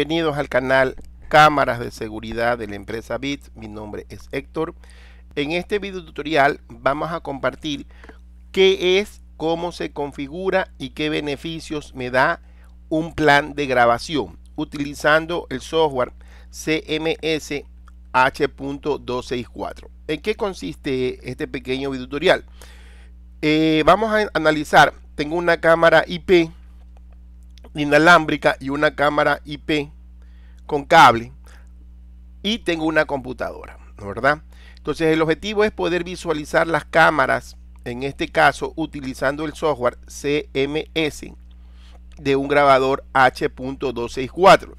Bienvenidos al canal Cámaras de Seguridad de la empresa BIT. Mi nombre es Héctor. En este video tutorial vamos a compartir qué es, cómo se configura y qué beneficios me da un plan de grabación utilizando el software CMS H.264. ¿En qué consiste este pequeño video tutorial? Eh, vamos a analizar, tengo una cámara IP inalámbrica y una cámara IP con cable y tengo una computadora, ¿verdad? Entonces el objetivo es poder visualizar las cámaras, en este caso utilizando el software CMS de un grabador H.264.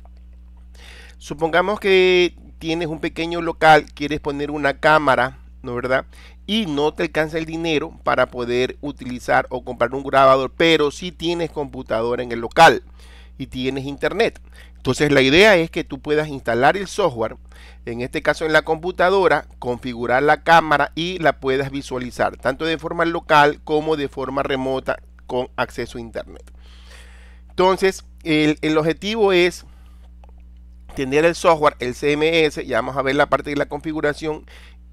Supongamos que tienes un pequeño local, quieres poner una cámara, ¿no verdad? y no te alcanza el dinero para poder utilizar o comprar un grabador, pero si tienes computadora en el local y tienes internet. Entonces la idea es que tú puedas instalar el software, en este caso en la computadora, configurar la cámara y la puedas visualizar, tanto de forma local como de forma remota con acceso a internet. Entonces, el, el objetivo es tener el software, el CMS, ya vamos a ver la parte de la configuración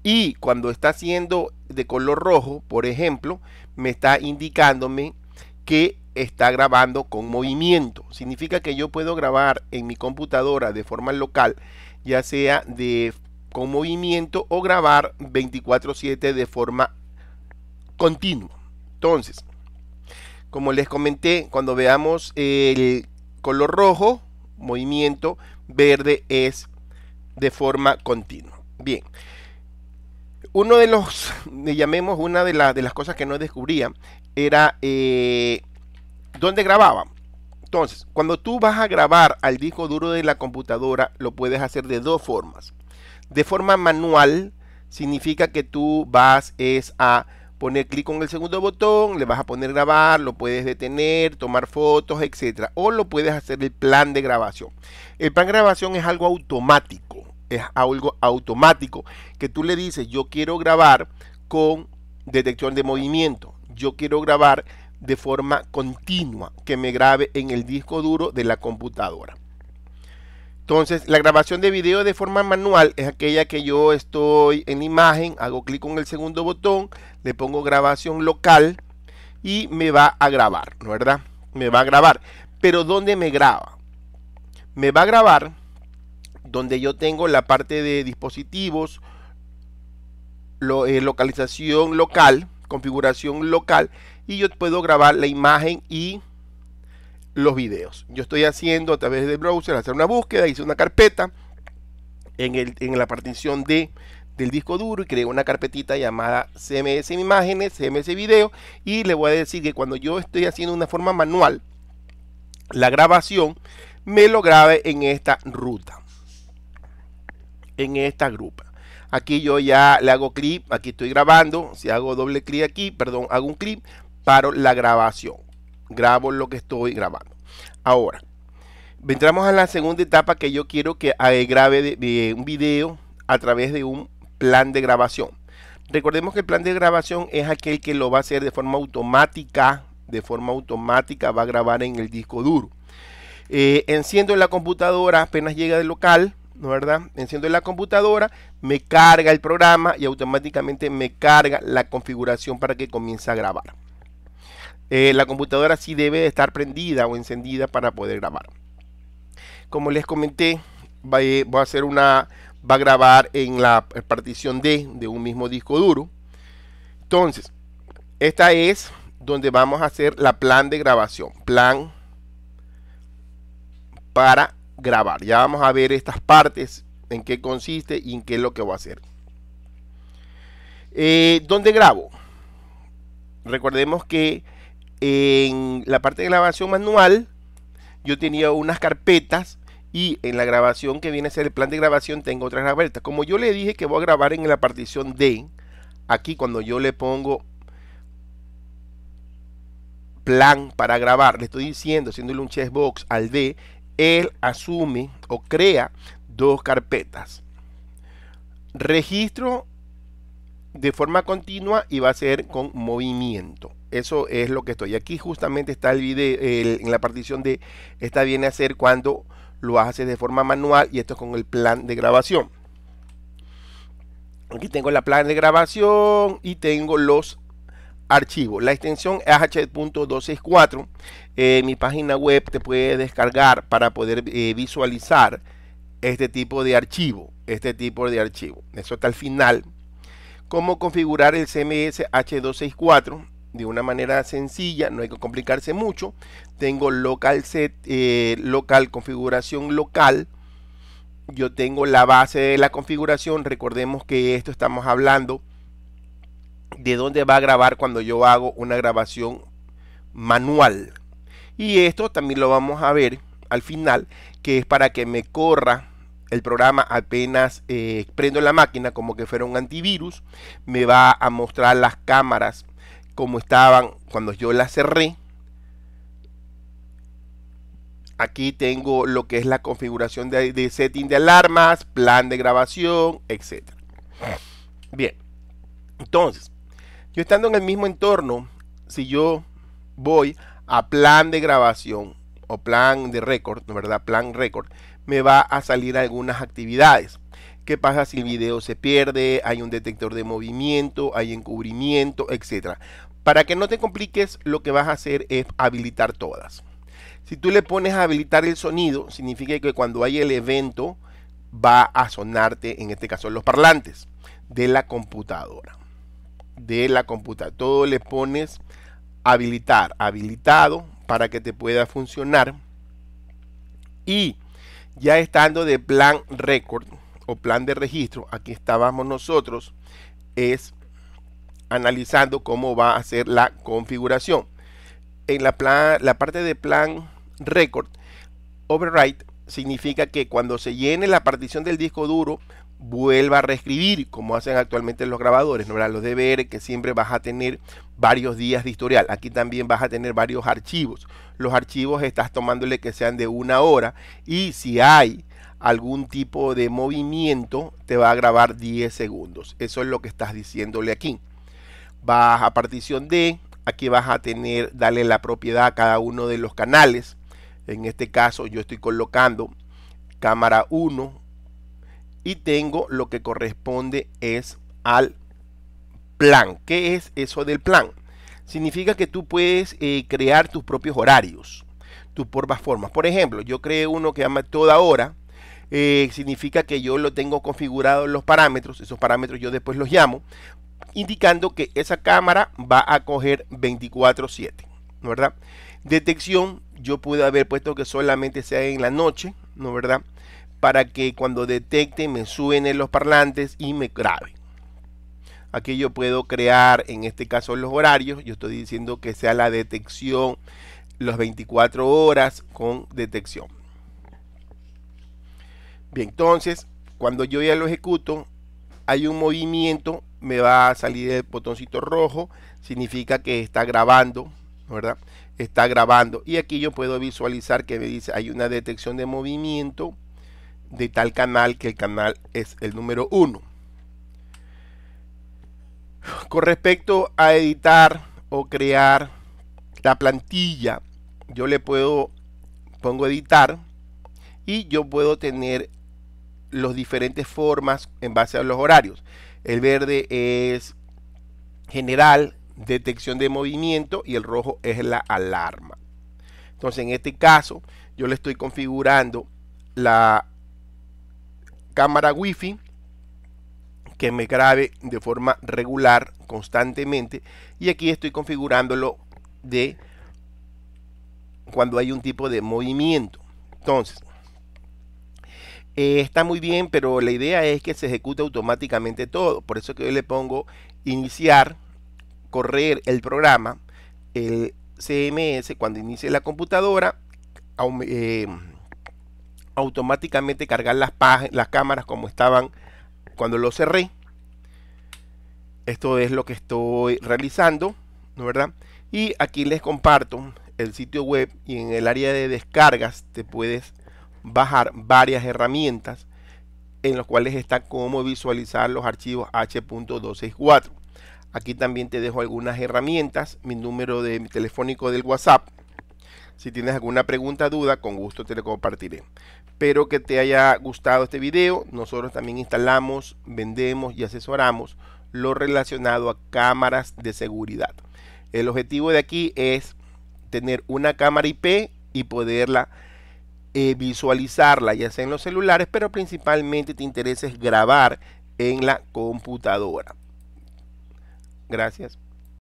y cuando está siendo de color rojo, por ejemplo, me está indicándome que está grabando con movimiento. Significa que yo puedo grabar en mi computadora de forma local, ya sea de con movimiento o grabar 24/7 de forma continua. Entonces, como les comenté, cuando veamos el color rojo, movimiento verde es de forma continua. Bien uno de los, le llamemos, una de, de las cosas que no descubría era eh, dónde grababa. Entonces, cuando tú vas a grabar al disco duro de la computadora, lo puedes hacer de dos formas. De forma manual, significa que tú vas es a poner clic con el segundo botón, le vas a poner grabar, lo puedes detener, tomar fotos, etcétera, o lo puedes hacer el plan de grabación. El plan de grabación es algo automático es algo automático que tú le dices, yo quiero grabar con detección de movimiento, yo quiero grabar de forma continua, que me grabe en el disco duro de la computadora. Entonces, la grabación de video de forma manual es aquella que yo estoy en imagen, hago clic con el segundo botón, le pongo grabación local y me va a grabar, ¿no verdad? Me va a grabar. Pero ¿dónde me graba? Me va a grabar donde yo tengo la parte de dispositivos, eh, localización local, configuración local y yo puedo grabar la imagen y los videos. Yo estoy haciendo a través del browser hacer una búsqueda, hice una carpeta en, el, en la partición de, del disco duro y creo una carpetita llamada CMS Imágenes, CMS Video y le voy a decir que cuando yo estoy haciendo una forma manual la grabación, me lo grabe en esta ruta en esta grupa. Aquí yo ya le hago clip, aquí estoy grabando, si hago doble clic aquí, perdón, hago un clip, para la grabación. Grabo lo que estoy grabando. Ahora, entramos a la segunda etapa que yo quiero que eh, grabe de, un video a través de un plan de grabación. Recordemos que el plan de grabación es aquel que lo va a hacer de forma automática, de forma automática va a grabar en el disco duro. Eh, enciendo la computadora apenas llega del local, ¿no verdad? Enciendo la computadora, me carga el programa y automáticamente me carga la configuración para que comience a grabar. Eh, la computadora sí debe estar prendida o encendida para poder grabar. Como les comenté, va, eh, a hacer una, va a grabar en la partición D de un mismo disco duro. Entonces, esta es donde vamos a hacer la plan de grabación. Plan para grabar. Ya vamos a ver estas partes, en qué consiste y en qué es lo que voy a hacer. Eh, ¿Dónde grabo? Recordemos que en la parte de grabación manual yo tenía unas carpetas y en la grabación que viene a ser el plan de grabación tengo otras carpetas. Como yo le dije que voy a grabar en la partición D, aquí cuando yo le pongo plan para grabar, le estoy diciendo, haciéndole un checkbox al D, él asume o crea dos carpetas. Registro de forma continua y va a ser con movimiento. Eso es lo que estoy. Aquí justamente está el video en la partición de esta viene a ser cuando lo haces de forma manual y esto es con el plan de grabación. Aquí tengo la plan de grabación y tengo los archivo. La extensión es h.264. En eh, mi página web te puede descargar para poder eh, visualizar este tipo de archivo. Este tipo de archivo. Eso está al final. Cómo configurar el CMS H264 de una manera sencilla, no hay que complicarse mucho. Tengo local set, eh, local configuración local. Yo tengo la base de la configuración. Recordemos que esto estamos hablando de dónde va a grabar cuando yo hago una grabación manual. Y esto también lo vamos a ver al final, que es para que me corra el programa apenas eh, prendo la máquina como que fuera un antivirus, me va a mostrar las cámaras como estaban cuando yo las cerré. Aquí tengo lo que es la configuración de, de setting de alarmas, plan de grabación, etc. Bien, entonces, yo estando en el mismo entorno, si yo voy a plan de grabación o plan de récord, ¿verdad? Plan récord, me va a salir algunas actividades. ¿Qué pasa si el video se pierde? Hay un detector de movimiento, hay encubrimiento, etcétera. Para que no te compliques, lo que vas a hacer es habilitar todas. Si tú le pones a habilitar el sonido, significa que cuando hay el evento va a sonarte, en este caso los parlantes de la computadora de la computadora. Todo le pones habilitar, habilitado para que te pueda funcionar. Y ya estando de plan record o plan de registro, aquí estábamos nosotros, es analizando cómo va a ser la configuración. En la, la parte de plan record, overwrite significa que cuando se llene la partición del disco duro, vuelva a reescribir, como hacen actualmente los grabadores, no los ver que siempre vas a tener varios días de historial. Aquí también vas a tener varios archivos. Los archivos estás tomándole que sean de una hora y si hay algún tipo de movimiento, te va a grabar 10 segundos. Eso es lo que estás diciéndole aquí. Vas a partición D, aquí vas a tener, darle la propiedad a cada uno de los canales. En este caso yo estoy colocando cámara 1, y tengo lo que corresponde es al plan. ¿Qué es eso del plan? Significa que tú puedes eh, crear tus propios horarios, tus propias formas. Por ejemplo, yo creé uno que llama toda hora. Eh, significa que yo lo tengo configurado en los parámetros. Esos parámetros yo después los llamo, indicando que esa cámara va a coger 24/7, ¿verdad? Detección, yo pude haber puesto que solamente sea en la noche, ¿no verdad? para que cuando detecte me suben en los parlantes y me graben. Aquí yo puedo crear, en este caso, los horarios. Yo estoy diciendo que sea la detección las 24 horas con detección. Bien, entonces, cuando yo ya lo ejecuto, hay un movimiento, me va a salir el botoncito rojo, significa que está grabando, ¿verdad? Está grabando. Y aquí yo puedo visualizar que me dice, hay una detección de movimiento de tal canal que el canal es el número uno. Con respecto a editar o crear la plantilla, yo le puedo, pongo editar y yo puedo tener los diferentes formas en base a los horarios. El verde es general, detección de movimiento y el rojo es la alarma. Entonces en este caso yo le estoy configurando la cámara wifi que me grabe de forma regular constantemente y aquí estoy configurándolo de cuando hay un tipo de movimiento entonces eh, está muy bien pero la idea es que se ejecute automáticamente todo por eso que yo le pongo iniciar correr el programa el CMS cuando inicie la computadora eh, automáticamente cargar las, las cámaras como estaban cuando lo cerré. Esto es lo que estoy realizando, ¿no verdad? Y aquí les comparto el sitio web y en el área de descargas te puedes bajar varias herramientas en los cuales está cómo visualizar los archivos H.264. Aquí también te dejo algunas herramientas, mi número de mi telefónico del WhatsApp si tienes alguna pregunta, duda, con gusto te la compartiré. Espero que te haya gustado este video. Nosotros también instalamos, vendemos y asesoramos lo relacionado a cámaras de seguridad. El objetivo de aquí es tener una cámara IP y poderla eh, visualizarla, ya sea en los celulares, pero principalmente te interesa grabar en la computadora. Gracias.